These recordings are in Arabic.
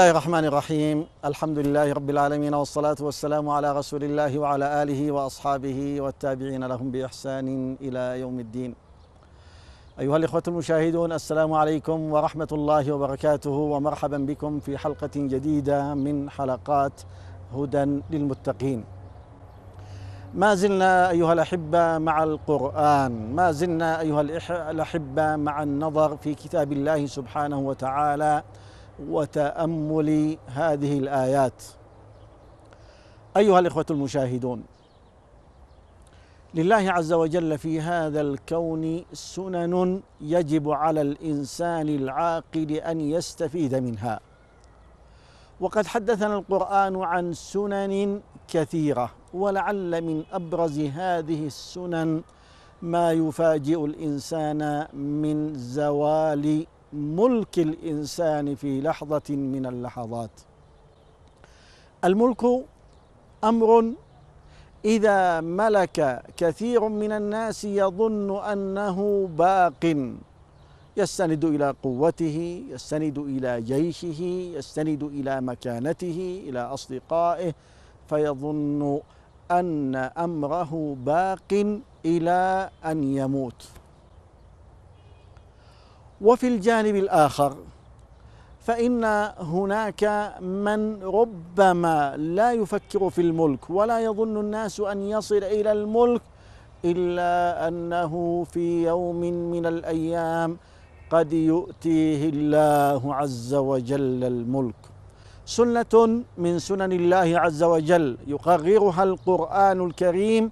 الله الرحمن الرحيم الحمد لله رب العالمين والصلاة والسلام على رسول الله وعلى آله وأصحابه والتابعين لهم بإحسان إلى يوم الدين أيها الإخوة المشاهدون السلام عليكم ورحمة الله وبركاته ومرحبا بكم في حلقة جديدة من حلقات هدى للمتقين ما زلنا أيها الأحبة مع القرآن ما زلنا أيها الأحبة مع النظر في كتاب الله سبحانه وتعالى وتامل هذه الايات ايها الاخوه المشاهدون لله عز وجل في هذا الكون سنن يجب على الانسان العاقل ان يستفيد منها وقد حدثنا القران عن سنن كثيره ولعل من ابرز هذه السنن ما يفاجئ الانسان من زوال ملك الإنسان في لحظة من اللحظات الملك أمر إذا ملك كثير من الناس يظن أنه باق يستند إلى قوته يستند إلى جيشه يستند إلى مكانته إلى أصدقائه فيظن أن أمره باق إلى أن يموت وفي الجانب الآخر فإن هناك من ربما لا يفكر في الملك ولا يظن الناس أن يصل إلى الملك إلا أنه في يوم من الأيام قد يؤتيه الله عز وجل الملك سنة من سنن الله عز وجل يقررها القرآن الكريم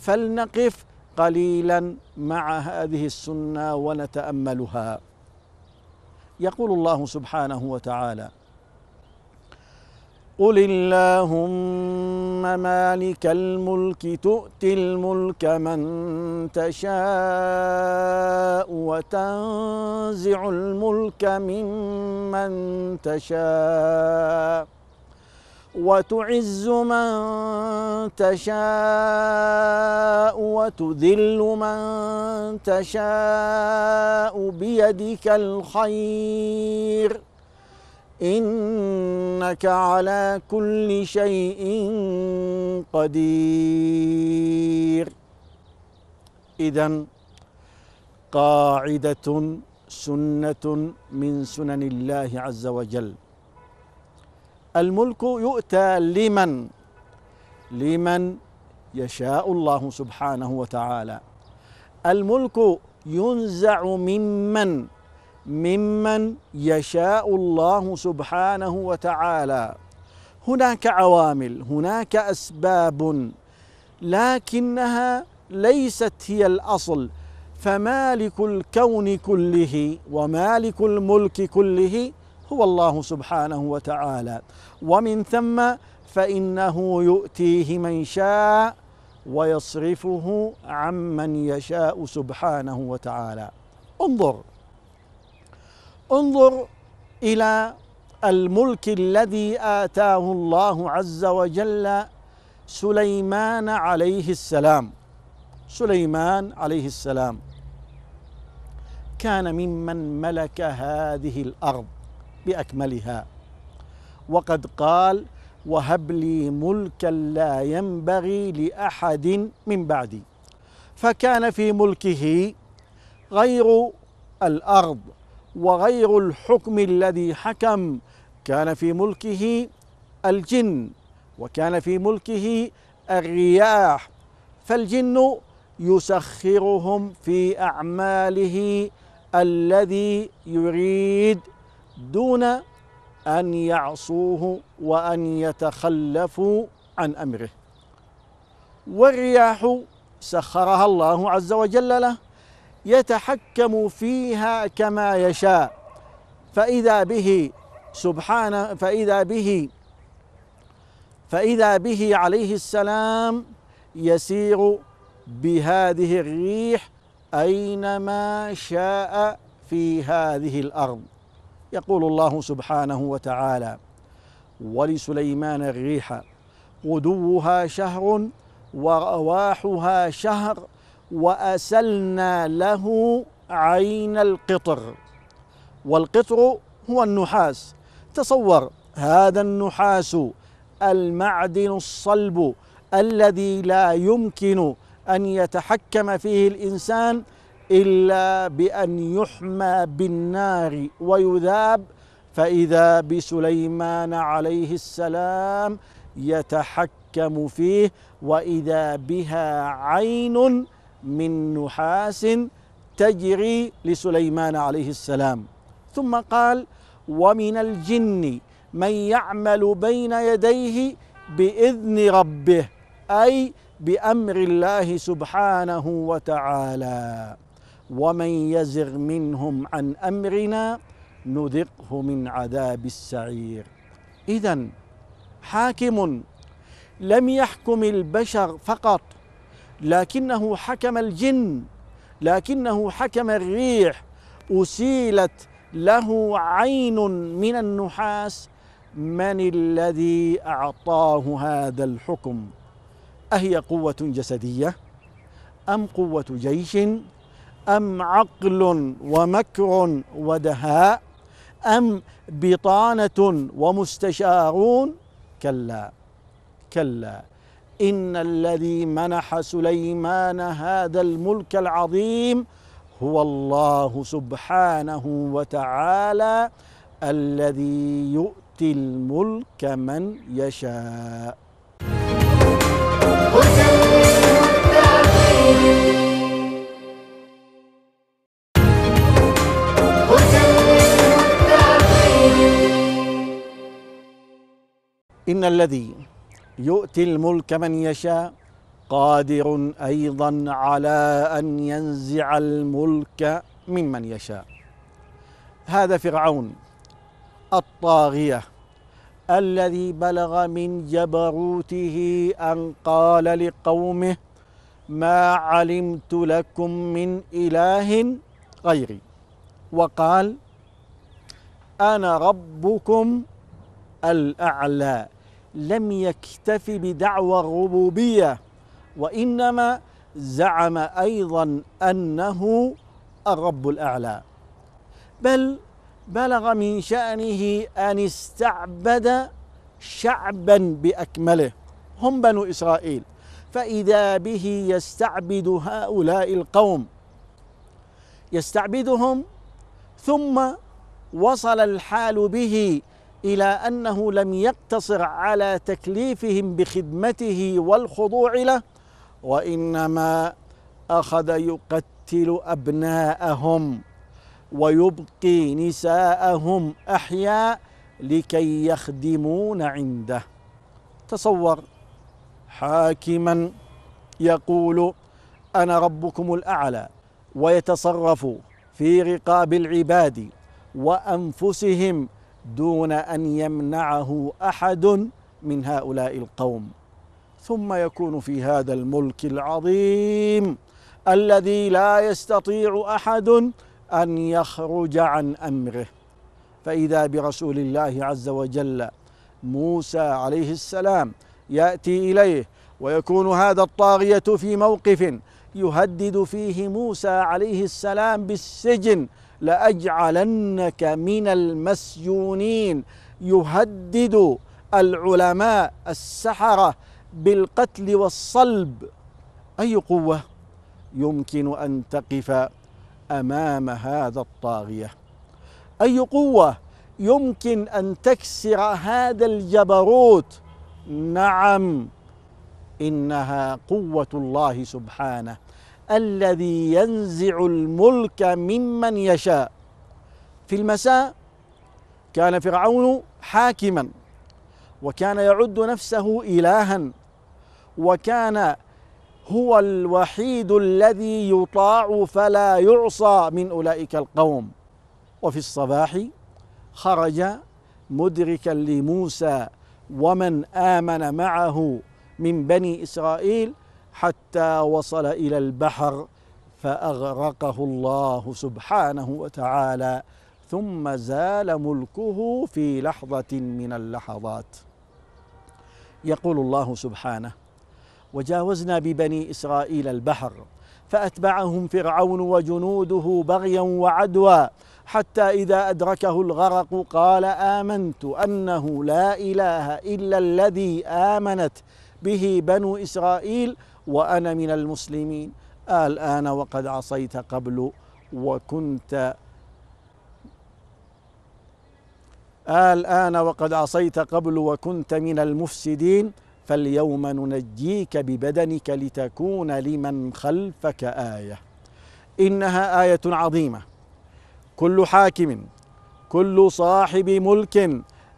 فلنقف قليلا مع هذه السنة ونتأملها يقول الله سبحانه وتعالى قل اللهم مالك الملك تؤتي الملك من تشاء وتنزع الملك ممن تشاء وتعز من تشاء وتذل من تشاء بيدك الخير إنك على كل شيء قدير إذا قاعدة سنة من سنن الله عز وجل الملك يؤتى لمن لمن يشاء الله سبحانه وتعالى الملك ينزع ممن ممن يشاء الله سبحانه وتعالى هناك عوامل هناك اسباب لكنها ليست هي الاصل فمالك الكون كله ومالك الملك كله هو الله سبحانه وتعالى ومن ثم فإنه يؤتيه من شاء ويصرفه عمن يشاء سبحانه وتعالى انظر انظر إلى الملك الذي آتاه الله عز وجل سليمان عليه السلام سليمان عليه السلام كان ممن ملك هذه الارض باكملها وقد قال وهب لي ملكا لا ينبغي لاحد من بعدي فكان في ملكه غير الارض وغير الحكم الذي حكم كان في ملكه الجن وكان في ملكه الرياح فالجن يسخرهم في اعماله الذي يريد دون أن يعصوه وأن يتخلفوا عن أمره والرياح سخرها الله عز وجل له يتحكم فيها كما يشاء فإذا به سبحانه فإذا به فإذا به عليه السلام يسير بهذه الريح أينما شاء في هذه الأرض يقول الله سبحانه وتعالى ولسليمان الريح غدوها شهر ورواحها شهر وأسلنا له عين القطر والقطر هو النحاس تصور هذا النحاس المعدن الصلب الذي لا يمكن أن يتحكم فيه الإنسان إلا بأن يحمى بالنار ويذاب فإذا بسليمان عليه السلام يتحكم فيه وإذا بها عين من نحاس تجري لسليمان عليه السلام ثم قال ومن الجن من يعمل بين يديه باذن ربه اي بامر الله سبحانه وتعالى ومن يزغ منهم عن امرنا نذقه من عذاب السعير اذا حاكم لم يحكم البشر فقط لكنه حكم الجن لكنه حكم الريح اسيلت له عين من النحاس من الذي اعطاه هذا الحكم اهي قوه جسديه ام قوه جيش أم عقل ومكر ودهاء أم بطانة ومستشارون كلا كلا إن الذي منح سليمان هذا الملك العظيم هو الله سبحانه وتعالى الذي يؤتي الملك من يشاء إن الذي يؤتي الملك من يشاء قادر أيضا على أن ينزع الملك ممن يشاء هذا فرعون الطاغية الذي بلغ من جبروته أن قال لقومه ما علمت لكم من إله غيري وقال أنا ربكم الأعلى لم يكتف بدعوى الربوبية وإنما زعم أيضا أنه الرب الأعلى بل بلغ من شأنه أن استعبد شعبا بأكمله هم بنو إسرائيل فإذا به يستعبد هؤلاء القوم يستعبدهم ثم وصل الحال به الى انه لم يقتصر على تكليفهم بخدمته والخضوع له وانما اخذ يقتل ابناءهم ويبقي نساءهم احياء لكي يخدمون عنده تصور حاكما يقول انا ربكم الاعلى ويتصرف في رقاب العباد وانفسهم دون ان يمنعه احد من هؤلاء القوم ثم يكون في هذا الملك العظيم الذي لا يستطيع احد ان يخرج عن امره فاذا برسول الله عز وجل موسى عليه السلام ياتي اليه ويكون هذا الطاغيه في موقف يهدد فيه موسى عليه السلام بالسجن لأجعلنك من المسجونين يهدد العلماء السحرة بالقتل والصلب أي قوة يمكن أن تقف أمام هذا الطاغية أي قوة يمكن أن تكسر هذا الجبروت نعم انها قوه الله سبحانه الذي ينزع الملك ممن يشاء في المساء كان فرعون حاكما وكان يعد نفسه الها وكان هو الوحيد الذي يطاع فلا يعصى من اولئك القوم وفي الصباح خرج مدركا لموسى ومن امن معه من بني إسرائيل حتى وصل إلى البحر فأغرقه الله سبحانه وتعالى ثم زال ملكه في لحظة من اللحظات يقول الله سبحانه وجاوزنا ببني إسرائيل البحر فأتبعهم فرعون وجنوده بغيا وعدوى حتى إذا أدركه الغرق قال آمنت أنه لا إله إلا الذي آمنت به بنو إسرائيل وأنا من المسلمين الآن وقد عصيت قبل وكنت الآن وقد عصيت قبل وكنت من المفسدين فاليوم ننجيك ببدنك لتكون لمن خلفك آية إنها آية عظيمة كل حاكم كل صاحب ملك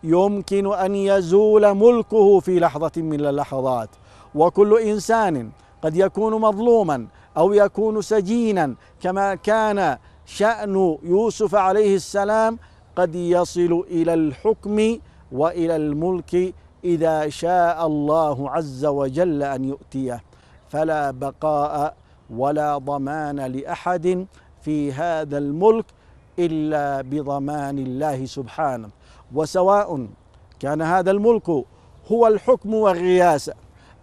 يمكن أن يزول ملكه في لحظة من اللحظات وكل إنسان قد يكون مظلوما أو يكون سجينا كما كان شأن يوسف عليه السلام قد يصل إلى الحكم وإلى الملك إذا شاء الله عز وجل أن يؤتيه فلا بقاء ولا ضمان لأحد في هذا الملك إلا بضمان الله سبحانه وسواء كان هذا الملك هو الحكم والرياسة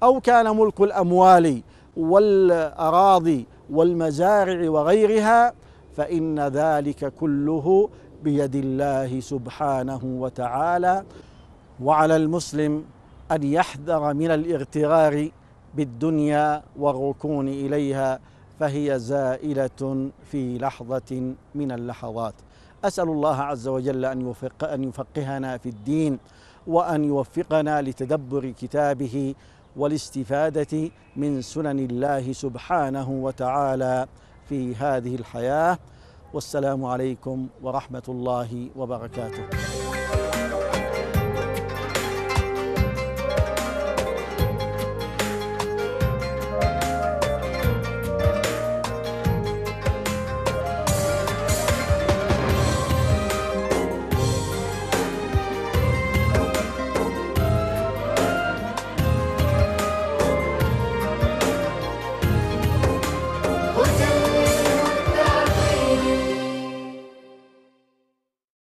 أو كان ملك الأموال والأراضي والمزارع وغيرها فإن ذلك كله بيد الله سبحانه وتعالى وعلى المسلم أن يحذر من الاغترار بالدنيا والركون إليها فهي زائلة في لحظة من اللحظات أسأل الله عز وجل أن, يوفق أن يفقهنا في الدين وأن يوفقنا لتدبر كتابه والاستفادة من سنن الله سبحانه وتعالى في هذه الحياة والسلام عليكم ورحمة الله وبركاته